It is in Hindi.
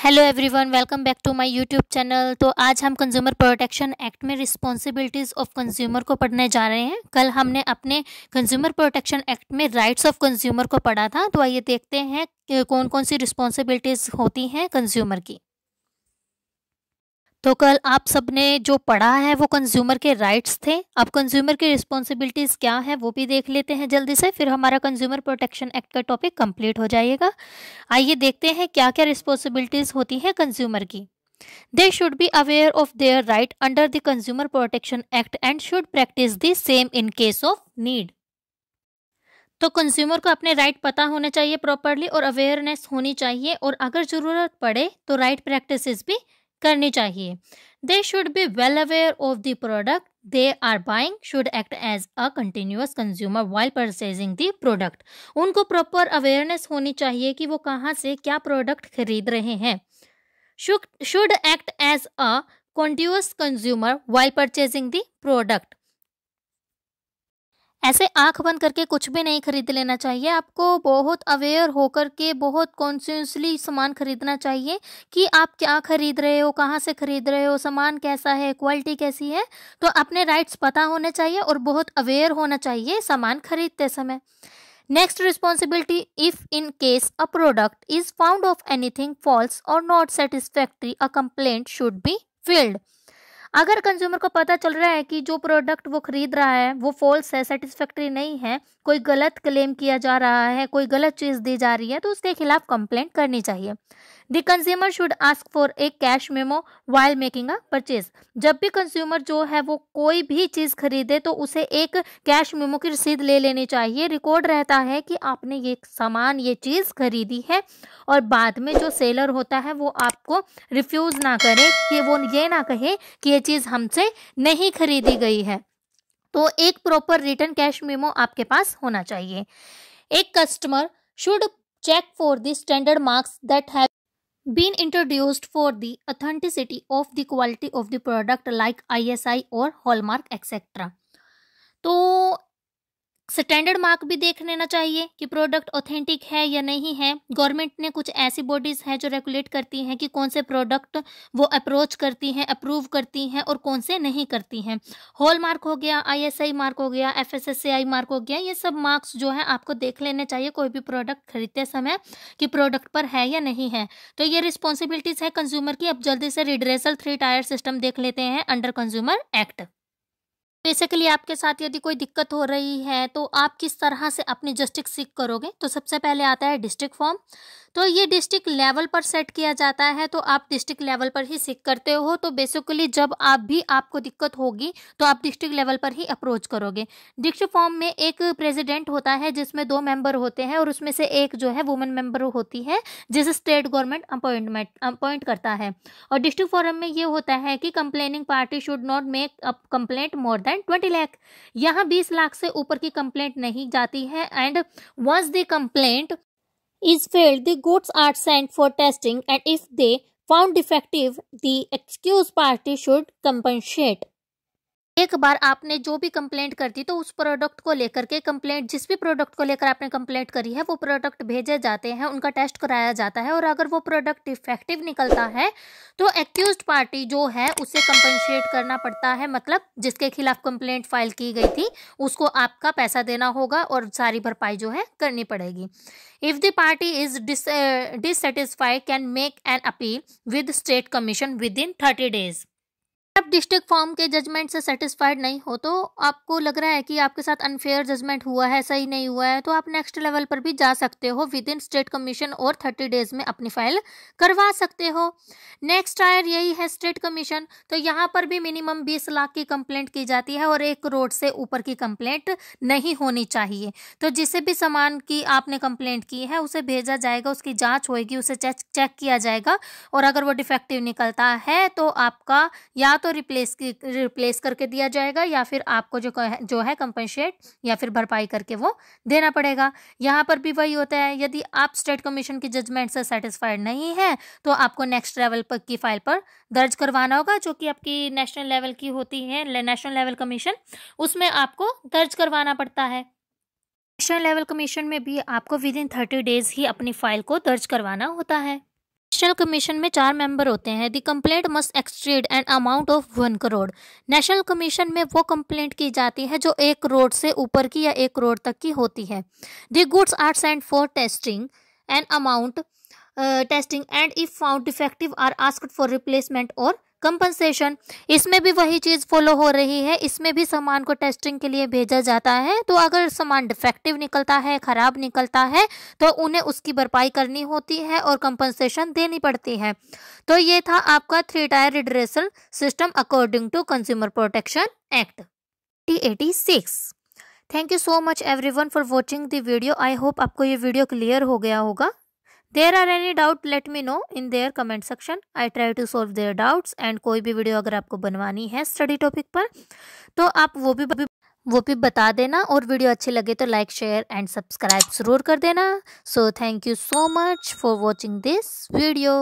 Hello everyone welcome back to my YouTube channel तो आज हम कंज्यूमर प्रोटेक्शन एक्ट में रिस्पॉन्सिबिलिटीज़ ऑफ कंज्यूमर को पढ़ने जा रहे हैं कल हमने अपने कंज्यूमर प्रोटेक्शन एक्ट में राइट्स ऑफ कंज्यूमर को पढ़ा था तो आइए देखते हैं कौन कौन सी रिस्पॉन्सिबिलिटीज़ होती हैं कंज्यूमर की तो कल आप सबने जो पढ़ा है वो कंज्यूमर के राइट्स थे अब कंज्यूमर की रिस्पॉन्सिबिलिटीज़ क्या है वो भी देख लेते हैं जल्दी से फिर हमारा कंज्यूमर प्रोटेक्शन एक्ट का टॉपिक कंप्लीट हो जाएगा आइए देखते हैं क्या क्या रिस्पॉन्सिबिलिटीज़ होती हैं कंज्यूमर की they should be aware of their right under the consumer protection act and should practise the same in case of need तो कंज्यूमर को अपने राइट पता होने चाहिए प्रॉपरली और अवेयरनेस होनी चाहिए और अगर ज़रूरत पड़े तो राइट प्रैक्टिसेस भी करनी चाहिए they should be well aware of the product they are buying should act as a continuous consumer while purchasing the product उनको प्रॉपर अवेयरनेस होनी चाहिए कि वो कहाँ से क्या प्रोडक्ट खरीद रहे हैं should act as a continuous consumer while purchasing the product ऐसे आंख बंद करके कुछ भी नहीं खरीद लेना चाहिए आपको बहुत अवेयर होकर के बहुत कॉन्शियसली सामान खरीदना चाहिए कि आप क्या खरीद रहे हो कहाँ से खरीद रहे हो सामान कैसा है क्वालिटी कैसी है तो अपने राइट्स पता होने चाहिए और बहुत अवेयर होना चाहिए सामान खरीदते समय next responsibility if in case a product is found of anything false और not satisfactory a complaint should be filed अगर कंज्यूमर को पता चल रहा है कि जो प्रोडक्ट वो खरीद रहा है वो फॉल्स है सेटिस्फैक्ट्री नहीं है कोई गलत क्लेम किया जा रहा है कोई गलत चीज़ दी जा रही है तो उसके खिलाफ कंप्लेंट करनी चाहिए the consumer should ask for a cash memo while making a purchase जब भी कंज्यूमर जो है वो कोई भी चीज़ खरीदे तो उसे एक कैश मेमो की रसीद ले लेनी चाहिए रिकॉर्ड रहता है कि आपने ये सामान ये चीज़ खरीदी है और बाद में जो सेलर होता है वो आपको रिफ्यूज़ ना करे कि वो ये ना कहे कि ये चीज़ हमसे नहीं खरीदी गई है तो एक प्रॉपर रिटर्न कैश मेमो आपके पास होना चाहिए एक customer should check for the standard marks that है been introduced for the authenticity of the quality of the product like ISI or Hallmark etc. तो स्टैंडर्ड मार्क भी देख लेना चाहिए कि प्रोडक्ट ऑथेंटिक है या नहीं है गवर्नमेंट ने कुछ ऐसी बॉडीज़ हैं जो रेगुलेट करती हैं कि कौन से प्रोडक्ट वो अप्रोच करती हैं अप्रूव करती हैं और कौन से नहीं करती हैं हॉल मार्क हो गया आईएसआई मार्क हो गया एफ मार्क हो गया ये सब मार्क्स जो है आपको देख लेने चाहिए कोई भी प्रोडक्ट खरीदते समय कि प्रोडक्ट पर है या नहीं है तो ये रिस्पॉन्सिबिलिटीज़ है कंज्यूमर की अब जल्दी से रिड्रेसल थ्री टायर सिस्टम देख लेते हैं अंडर कंज्यूमर एक्ट बेसिकली आपके साथ यदि कोई दिक्कत हो रही है तो आप किस तरह से अपनी जस्टिक सीख करोगे तो सबसे पहले आता है डिस्ट्रिक्ट फॉर्म तो ये डिस्ट्रिक्ट लेवल पर सेट किया जाता है तो आप डिस्ट्रिक्ट लेवल पर ही सीख करते हो तो बेसिकली जब आप भी आपको दिक्कत होगी तो आप डिस्ट्रिक्ट लेवल पर ही अप्रोच करोगे डिस्ट्रिक्ट फॉर्म में एक प्रेसिडेंट होता है जिसमें दो मेंबर होते हैं और उसमें से एक जो है वुमेन मेंबर होती है जिसे स्टेट गवर्नमेंट अपॉइंटमेंट अपॉइंट करता है और डिस्ट्रिक्ट फॉरम में ये होता है कि complaining party should not make up complaint more than twenty lakh यहाँ बीस लाख से ऊपर की कंप्लेंट नहीं जाती है and once the complaint is failed, the goods are sent for testing and if they found defective, the excused party should compensate. एक बार आपने जो भी कंप्लेंट कर दी तो उस प्रोडक्ट को लेकर के कंप्लेंट जिस भी प्रोडक्ट को लेकर आपने कंप्लेंट करी है वो प्रोडक्ट भेजे जाते हैं उनका टेस्ट कराया जाता है और अगर वो प्रोडक्ट डिफेक्टिव निकलता है तो एक्यूज पार्टी जो है उसे कंपनसेट करना पड़ता है मतलब जिसके खिलाफ कंप्लेंट फाइल की गई थी उसको आपका पैसा देना होगा और सारी भरपाई जो है करनी पड़ेगी if the party is dissatisfied can make an appeal with state commission within thirty days आप डिस्ट्रिक्ट फॉर्म के जजमेंट से सेटिस्फाइड नहीं हो तो आपको लग रहा है कि आपके साथ अनफेयर जजमेंट हुआ है सही नहीं हुआ है तो आप नेक्स्ट लेवल पर भी जा सकते हो विद इन स्टेट कमीशन और थर्टी डेज में अपनी फाइल करवा सकते हो नेक्स्ट टायर यही है स्टेट कमीशन तो यहाँ पर भी मिनिमम बीस लाख की कंप्लेंट की जाती है और एक करोड़ से ऊपर की कंप्लेंट नहीं होनी चाहिए तो जिसे भी सामान की आपने कंप्लेंट की है उसे भेजा जाएगा उसकी जाँच होगी उसे चेक किया जाएगा और अगर वो डिफेक्टिव निकलता है तो आपका या तो रिप्लेस रिप्लेस करके दिया जाएगा या फिर आपको जो जो है कंपनशेट या फिर भरपाई करके वो देना पड़ेगा यहाँ पर भी वही होता है यदि आप स्टेट कमीशन की जजमेंट से सेटिस्फाइड नहीं है तो आपको नेक्स्ट लेवल पर की फाइल पर दर्ज करवाना होगा जो कि आपकी नेशनल लेवल की होती है नेशनल लेवल कमीशन उसमें आपको दर्ज करवाना पड़ता है नेशनल लेवल कमीशन में भी आपको विद इन थर्टी डेज ही अपनी फाइल को दर्ज करवाना होता है नेशनल कमीशन में चार मेंबर होते हैं the complaint must exceed an amount of one crore national commission में वो कंप्लेंट की जाती है जो एक करोड़ से ऊपर की या एक करोड़ तक की होती है the goods are send for testing an amount testing and if found defective are ask for replacement और कंपनसेशन इसमें भी वही चीज़ फॉलो हो रही है इसमें भी सामान को टेस्टिंग के लिए भेजा जाता है तो अगर सामान डिफेक्टिव निकलता है ख़राब निकलता है तो उन्हें उसकी भरपाई करनी होती है और कंपनसेशन देनी पड़ती है तो ये था आपका three tier redressal system according to consumer protection act T eighty six thank you so much everyone for watching the video I hope आपको ये वीडियो क्लियर हो गया होगा there are any doubt let me know in their comment section I try to solve their doubts and कोई भी वीडियो अगर आपको बनवानी है स्टडी टॉपिक पर तो आप वो भी वो भी बता देना और वीडियो अच्छी लगे तो लाइक शेयर एंड सब्सक्राइब जरूर कर देना so thank you so much for watching this video